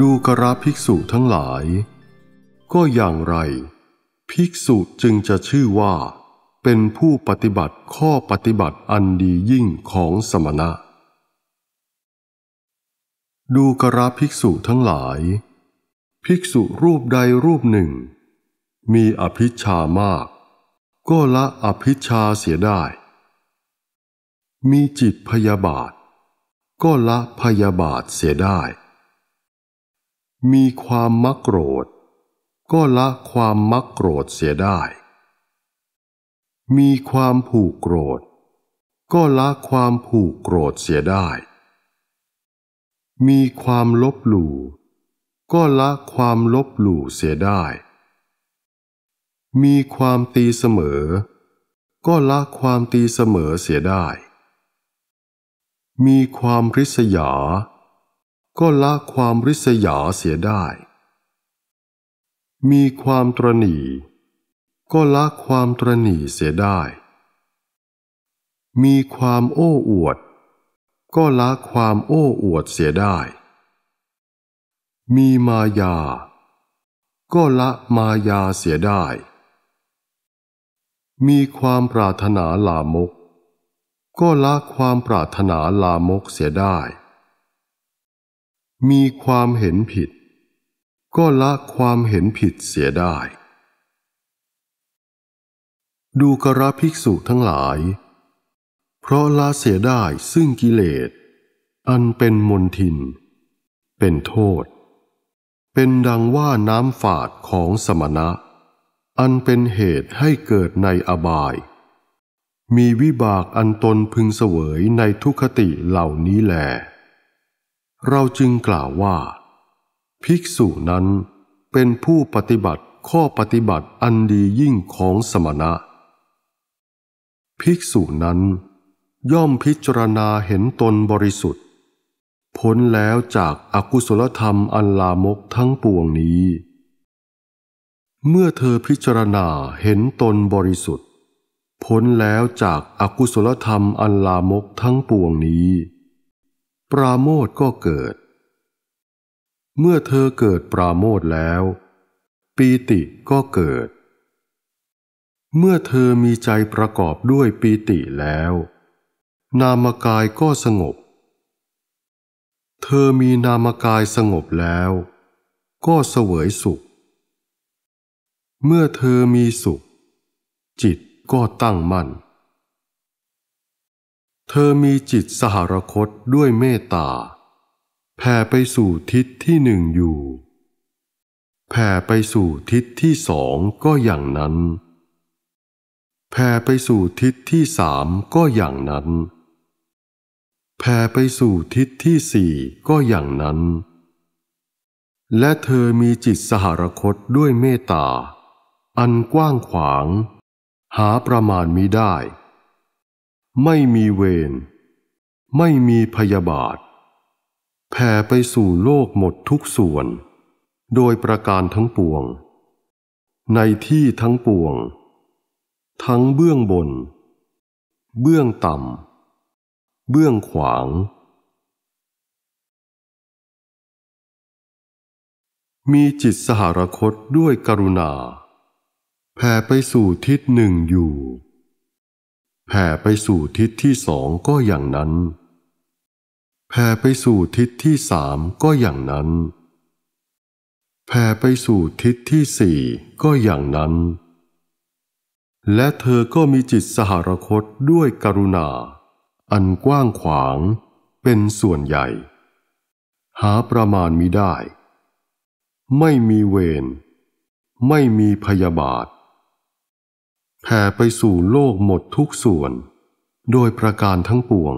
ดูกระภิกษุทั้งหลาย ก็อย่างไร ภิกษุจึงจะชื่อว่าเป็นผู้ปฏิบัติข้อปฏิบัติอันดียิ่งของสมณะ ดูกระภิกษุทั้งหลาย ภิกษุรูปใดรูปหนึ่ง มีอภิชามาก ก็ละอภิชาเสียได้ มีจิตพยาบาท ก็ละพยาบาทเสียได้มีความมักโกรธ ก็ละความมักโกรธเสียได้ มีความผูกโกรธ ก็ละความผูกโกรธเสียได้ มีความลบหลู่ก็ละความลบหลู่เสียได้ มีความตีเสมอ ก็ละความตีเสมอเสียได้ มีความริษยาก็ละความริษยาเสียได้ มีความตรหนี ก็ละความตรหนีเสียได้ มีความโอ้อวด ก็ละความโอ้อวดเสียได้ มีมายาก็ละมายาเสียได้ มีความปรารถนาลามก ก็ละความปรารถนาลามกเสียได้มีความเห็นผิด ก็ละความเห็นผิดเสียได้ ดูกระภิกษุทั้งหลาย เพราะละเสียได้ซึ่งกิเลสอันเป็นมนทิน เป็นโทษ เป็นดังว่าน้ำฝาดของสมณะ อันเป็นเหตุให้เกิดในอบาย มีวิบากอันตนพึงเสวยในทุคติเหล่านี้แหละเราจึงกล่าวว่า ภิกษุนั้นเป็นผู้ปฏิบัติข้อปฏิบัติอันดียิ่งของสมณะ ภิกษุนั้น ย่อมพิจารณาเห็นตนบริสุทธิ์พ้นแล้วจากอากุศลธรรมอันลามกทั้งปวงนี้ เมื่อเธอพิจารณาเห็นตนบริสุทธิ์พ้นแล้วจากอากุศลธรรมอันลามกทั้งปวงนี้ปราโมทก็เกิด เมื่อเธอเกิดปราโมทแล้ว ปีติก็เกิด เมื่อเธอมีใจประกอบด้วยปีติแล้ว นามกายก็สงบ เธอมีนามกายสงบแล้วก็เสวยสุข เมื่อเธอมีสุข จิตก็ตั้งมั่นเธอมีจิตสหรคตด้วยเมตตาแผ่ไปสู่ทิศที่หนึ่งอยู่ แผ่ไปสู่ทิศที่สองก็อย่างนั้น แผ่ไปสู่ทิศที่สามก็อย่างนั้น แผ่ไปสู่ทิศที่สี่ก็อย่างนั้น และเธอมีจิตสหรคตด้วยเมตตา อันกว้างขวาง หาประมาณมิได้ไม่มีเวร ไม่มีพยาบาท แผ่ไปสู่โลกหมดทุกส่วน โดยประการทั้งปวง ในที่ทั้งปวง ทั้งเบื้องบน เบื้องต่ำ เบื้องขวาง มีจิตสหรคตด้วยกรุณา แผ่ไปสู่ทิศหนึ่งอยู่แผ่ไปสู่ทิศที่สองก็อย่างนั้น แผ่ไปสู่ทิศที่สามก็อย่างนั้น แผ่ไปสู่ทิศที่สี่ก็อย่างนั้น และเธอก็มีจิตสหรคตด้วยกรุณา อันกว้างขวางเป็นส่วนใหญ่ หาประมาณมิได้ ไม่มีเวรไม่มีพยาบาทแผ่ไปสู่โลกหมดทุกส่วนโดยประการทั้งปวง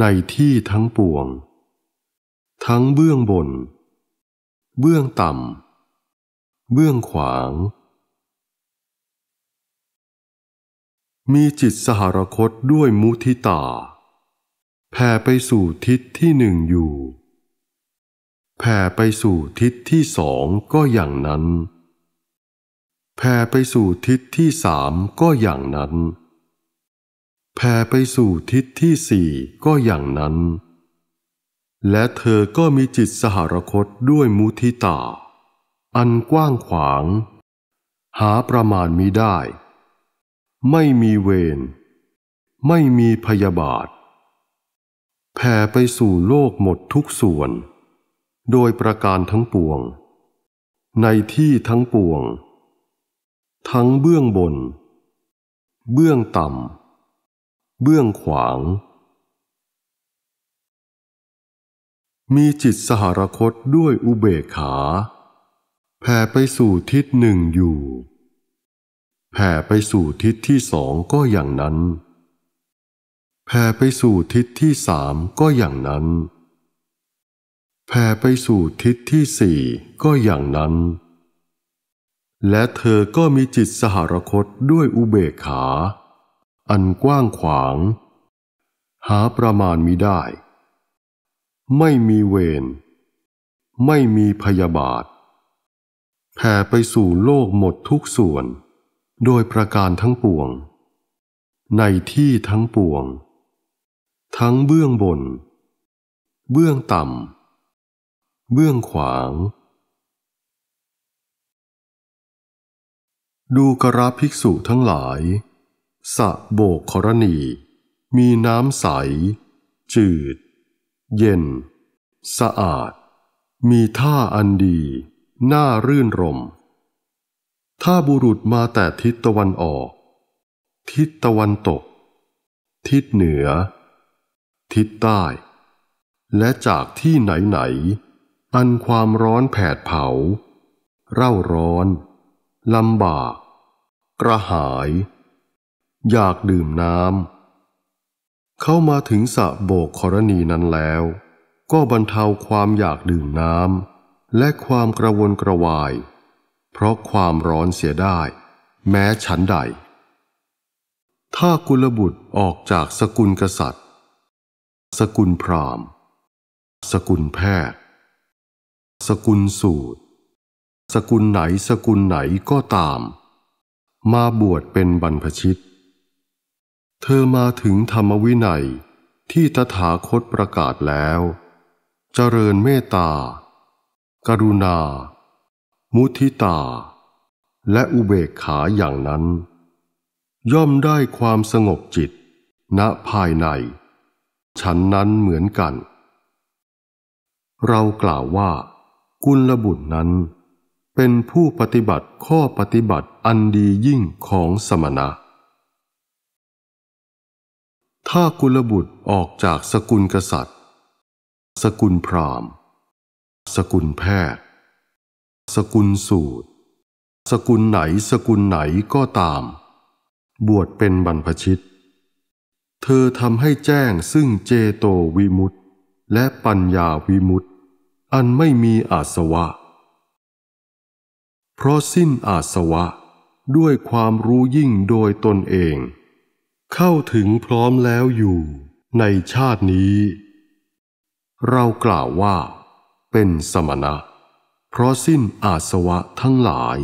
ในที่ทั้งปวง ทั้งเบื้องบน เบื้องต่ำเบื้องขวาง มีจิตสหรคตด้วยมุทิตาแผ่ไปสู่ทิศที่หนึ่งอยู่แผ่ไปสู่ทิศที่สองก็อย่างนั้นแผ่ไปสู่ทิศที่สามก็อย่างนั้น แผ่ไปสู่ทิศที่สี่ก็อย่างนั้น และเธอก็มีจิตสหรคตด้วยมุทิตา อันกว้างขวาง หาประมาณมิได้ ไม่มีเวร ไม่มีพยาบาท แผ่ไปสู่โลกหมดทุกส่วน โดยประการทั้งปวง ในที่ทั้งปวงทั้งเบื้องบน เบื้องต่ำเบื้องขวาง มีจิตสหรคตด้วยอุเบกขา แผ่ไปสู่ทิศหนึ่งอยู่ แผ่ไปสู่ทิศที่สองก็อย่างนั้น แผ่ไปสู่ทิศที่สามก็อย่างนั้น แผ่ไปสู่ทิศที่สี่ ก็อย่างนั้นนและเธอก็มีจิตสหรคตด้วยอุเบกขา อันกว้างขวาง หาประมาณมิได้ ไม่มีเวรไม่มีพยาบาทแผ่ไปสู่โลกหมดทุกส่วน โดยประการทั้งปวง ในที่ทั้งปวง ทั้งเบื้องบน เบื้องต่ำเบื้องขวางดูกระภิกษุทั้งหลาย สะโบกขรณี มีน้ำใส จืด เย็น สะอาด มีท่าอันดี น่ารื่นรม ถ้าบุรุษมาแต่ทิศตะวันออก ทิศตะวันตก ทิศเหนือ ทิศใต้ และจากที่ไหนไหน อันความร้อนแผดเผา เร่าร้อนลำบาก กระหาย อยากดื่มน้ำเข้ามาถึงสะโบกครณีนั้นแล้ว ก็บรรเทาความอยากดื่มน้ำและความกระวนกระวาย เพราะความร้อนเสียได้ แม้ฉันใด ถ้ากุลบุตรออกจากสกุลกษัตริย์ สกุลพราหมณ์สกุลแพทย์สกุลสูตรสกุลไหนสกุลไหนก็ตาม มาบวชเป็นบรรพชิต เธอมาถึงธรรมวินัยที่ตถาคตประกาศแล้ว เจริญเมตตาการุณา มุทิตา และอุเบกขาอย่างนั้น ย่อมได้ความสงบจิต ณภายใน ฉันนั้นเหมือนกัน เรากล่าวว่ากุลบุตรนั้นเป็นผู้ปฏิบัติข้อปฏิบัติอันดียิ่งของสมณะ ถ้ากุลบุตรออกจากสกุลกษัตริย์ สกุลพราหมณ์ สกุลแพทย์สกุลสูตร สกุลไหนสกุลไหนก็ตาม บวชเป็นบรรพชิต เธอทำให้แจ้งซึ่งเจโตวิมุตติและปัญญาวิมุตติ อันไม่มีอาสวะเพราะสิ้นอาสวะ ด้วยความรู้ยิ่งโดยตนเอง เข้าถึงพร้อมแล้วอยู่ในชาตินี้ เรากล่าวว่า เป็นสมณะเพราะสิ้นอาสวะทั้งหลาย